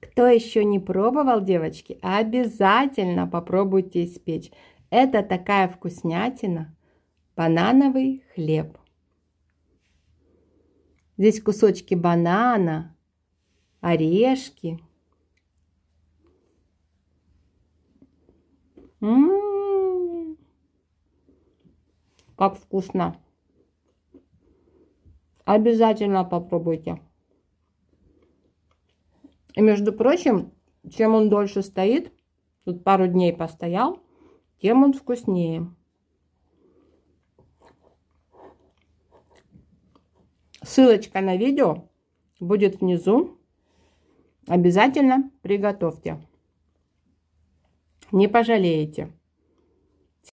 Кто еще не пробовал, девочки, обязательно попробуйте испечь. Это такая вкуснятина. Банановый хлеб. Здесь кусочки банана, орешки. М-м-м. Как вкусно! Обязательно попробуйте. И, между прочим, чем он дольше стоит, тут пару дней постоял, тем он вкуснее. Ссылочка на видео будет внизу. Обязательно приготовьте. Не пожалеете.